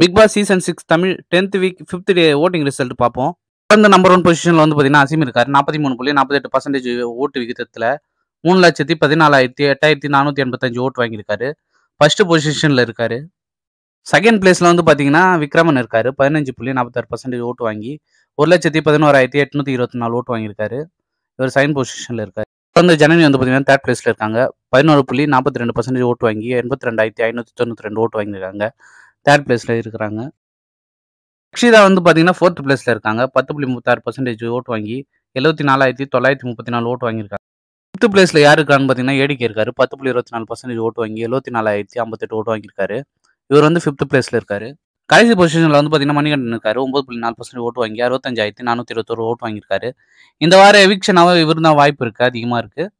big Boss season six Tamil tenth week fifth day voting result பார்ப்போம் இந்த number one பொசிஷனில் வந்து பார்த்தீங்கன்னா அசீம் இருக்கார் நாற்பத்தி மூணு புள்ளி நாற்பத்தெட்டு பர்சன்டேஜ் ஓட்டு விகிதத்தில் மூணு லட்சத்தி பதினாலாயிரத்தி எட்டாயிரத்தி நானூற்றி எண்பத்தஞ்சு ஓட்டு வாங்கியிருக்காரு ஃபர்ஸ்ட் பொசிஷனில் இருக்கார் செகண்ட் பிளேஸில் வந்து பார்த்தீங்கன்னா விக்ரமன் இருக்கார் பதினஞ்சு புள்ளி நாற்பத்தாறு பர்சன்டேஜ் ஓட்டு வாங்கி ஒரு லட்சத்தி பதினோராயிரத்தி எட்நூற்றி இருபத்தி நாலு ஓட்டு வாங்கியிருக்காரு இவர் செகண்ட் பொசிஷனில் இருக்கார் தொடர்ந்து ஜனனி வந்து பார்த்தீங்கன்னா தேர்ட் பிளேஸில் இருக்காங்க பதினோரு புள்ளி நாற்பத்தி ரெண்டு பர்சன்டேஜ் ஓட்டு வாங்கி எண்பத்தி ரெண்டாயிரத்தி ஐநூற்றி தொண்ணூற்றி ரெண்டு ஓட்டு வாங்கியிருக்காங்க தேர்ட் பிளேஸில் இருக்கிறாங்க அக்ஷிதா வந்து பார்த்தீங்கன்னா ஃபோர்த் பிளேஸில் இருக்காங்க பத்து புள்ளி முப்பத்தாறு பர்சன்டேஜ் ஓட்டு வாங்கி எழுபத்தி நாலாயிரத்தி தொள்ளாயிரத்தி முப்பத்தி நாலு ஓட்டு வாங்கியிருக்காங்க ஃபிஃப்த் பிளேஸில் யாருக்கான்னு பார்த்தீங்கன்னா ஏடிக்கே இருக்காரு பத்து புள்ளி இருபத்தி நாலு பர்சன்டேஜ் ஓட்டு வாங்கி எழுபத்தி நாலாயிரத்தி ஐம்பத்தெட்டு ஓட்டு வாங்கியிருக்காரு இவர் வந்து ஃபிஃப்த் பிளேஸில் இருக்காரு கடைசி பொசிஷனில் வந்து பார்த்தீங்கன்னா மணிகண்டன் இருக்காரு ஒன்பது புள்ளி நாலு பர்சன்ட் ஓட்டு வாங்கி அறுபத்தஞ்சாயிரத்தி நானூற்றி இருபத்தோரு ஓட்டு வாங்கியிருக்காரு இந்த வார எவிக்ஷனாக இவர் தான் வாய்ப்பு இருக்குது அதிகமாக இருக்குது